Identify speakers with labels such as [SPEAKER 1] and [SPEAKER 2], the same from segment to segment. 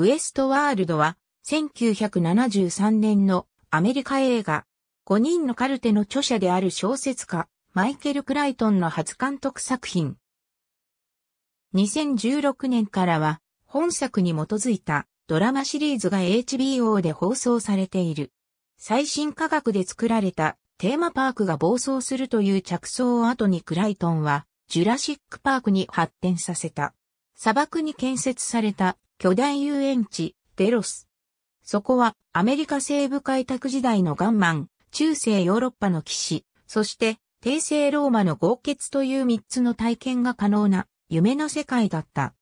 [SPEAKER 1] ウエストワールドは、1973年のアメリカ映画、5人のカルテの著者である小説家、マイケル・クライトンの初監督作品。2016年からは、本作に基づいたドラマシリーズが HBO で放送されている。最新科学で作られたテーマパークが暴走するという着想を後にクライトンは、ジュラシックパークに発展させた。砂漠に建設された巨大遊園地、デロス。そこはアメリカ西部開拓時代のガンマン、中世ヨーロッパの騎士、そして帝政ローマの豪傑という三つの体験が可能な夢の世界だった。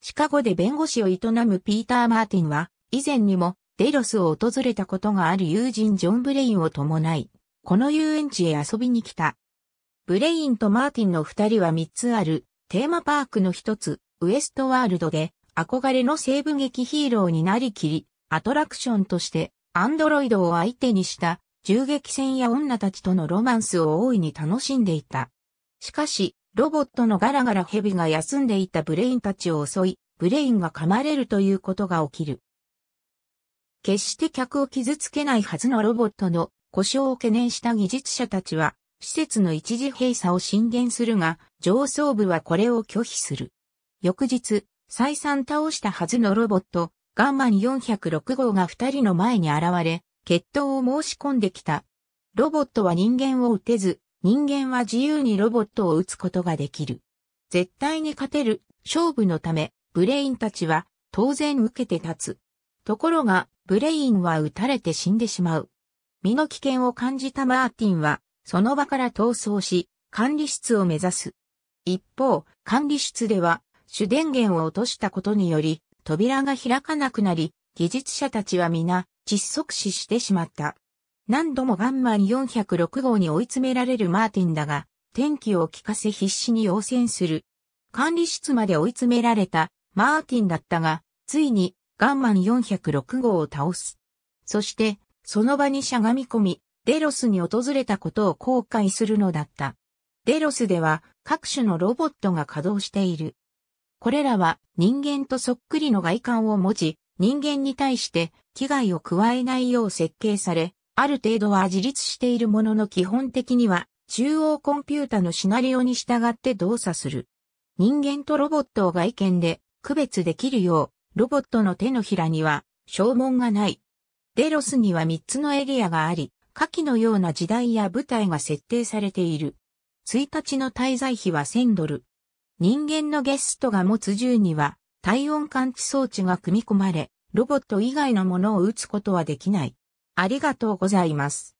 [SPEAKER 1] シカゴで弁護士を営むピーター・マーティンは以前にもデロスを訪れたことがある友人ジョン・ブレインを伴い、この遊園地へ遊びに来た。ブレインとマーティンの二人は三つあるテーマパークの一つ、ウエストワールドで憧れの西部劇ヒーローになりきり、アトラクションとしてアンドロイドを相手にした銃撃戦や女たちとのロマンスを大いに楽しんでいた。しかし、ロボットのガラガラ蛇が休んでいたブレインたちを襲い、ブレインが噛まれるということが起きる。決して客を傷つけないはずのロボットの故障を懸念した技術者たちは、施設の一時閉鎖を進言するが、上層部はこれを拒否する。翌日、再三倒したはずのロボット、ガンマン406号が二人の前に現れ、決闘を申し込んできた。ロボットは人間を撃てず、人間は自由にロボットを撃つことができる。絶対に勝てる、勝負のため、ブレインたちは、当然受けて立つ。ところが、ブレインは撃たれて死んでしまう。身の危険を感じたマーティンは、その場から逃走し、管理室を目指す。一方、管理室では、主電源を落としたことにより、扉が開かなくなり、技術者たちは皆、窒息死してしまった。何度もガンマン406号に追い詰められるマーティンだが、天気を聞かせ必死に応戦する。管理室まで追い詰められたマーティンだったが、ついにガンマン406号を倒す。そして、その場にしゃがみ込み、デロスに訪れたことを後悔するのだった。デロスでは各種のロボットが稼働している。これらは人間とそっくりの外観を持ち、人間に対して危害を加えないよう設計され、ある程度は自立しているものの基本的には中央コンピュータのシナリオに従って動作する。人間とロボットを外見で区別できるよう、ロボットの手のひらには消紋がない。デロスには3つのエリアがあり、下記のような時代や舞台が設定されている。1日の滞在費は1000ドル。人間のゲストが持つ銃には体温感知装置が組み込まれ、ロボット以外のものを撃つことはできない。ありがとうございます。